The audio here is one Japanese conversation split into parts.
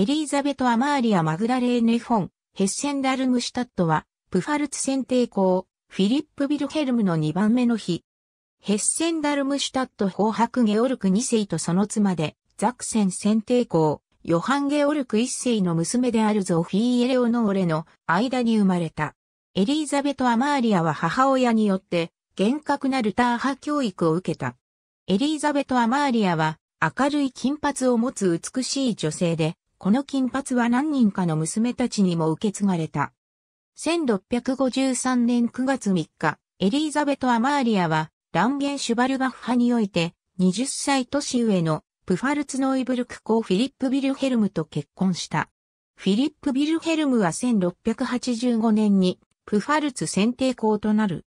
エリーザベト・アマーリア・マグダレーネ・フォン、ヘッセンダルムシュタットは、プファルツ選定校、フィリップ・ビルヘルムの2番目の日。ヘッセンダルムシュタット法クゲオルク2世とその妻で、ザクセン選定校、ヨハンゲオルク1世の娘であるゾフィー・エレオノーレの間に生まれた。エリーザベト・アマーリアは母親によって、厳格なルター派教育を受けた。エリーザベト・アマーリアは、明るい金髪を持つ美しい女性で、この金髪は何人かの娘たちにも受け継がれた。1653年9月3日、エリーザベト・アマーリアは、ランゲン・シュバルバッハにおいて、20歳年上のプファルツノイブルク公フィリップ・ビルヘルムと結婚した。フィリップ・ビルヘルムは1685年にプファルツ選定校となる。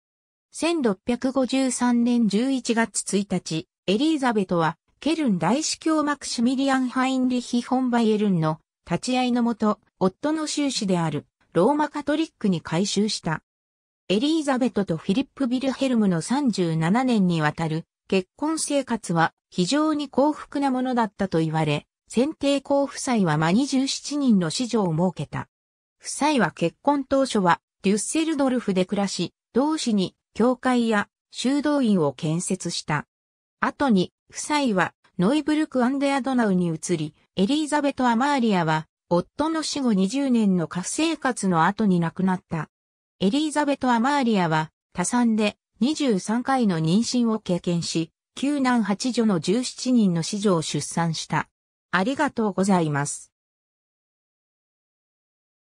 1653年11月1日、エリーザベトはケルン大司教マクシュミリアン・ハインリヒ・ホンバイエルンの立ち会いのもと、夫の修士であるローマカトリックに改修した。エリーザベトとフィリップ・ビルヘルムの37年にわたる結婚生活は非常に幸福なものだったと言われ、選定校夫妻は間27人の子女を設けた。夫妻は結婚当初はデュッセルドルフで暮らし、同市に教会や修道院を建設した。後に夫妻はノイブルク・アンデア・ドナウに移り、エリーザベト・アマーリアは、夫の死後20年の家生活の後に亡くなった。エリーザベト・アマーリアは、多産で23回の妊娠を経験し、9男8女の17人の子女を出産した。ありがとうございます。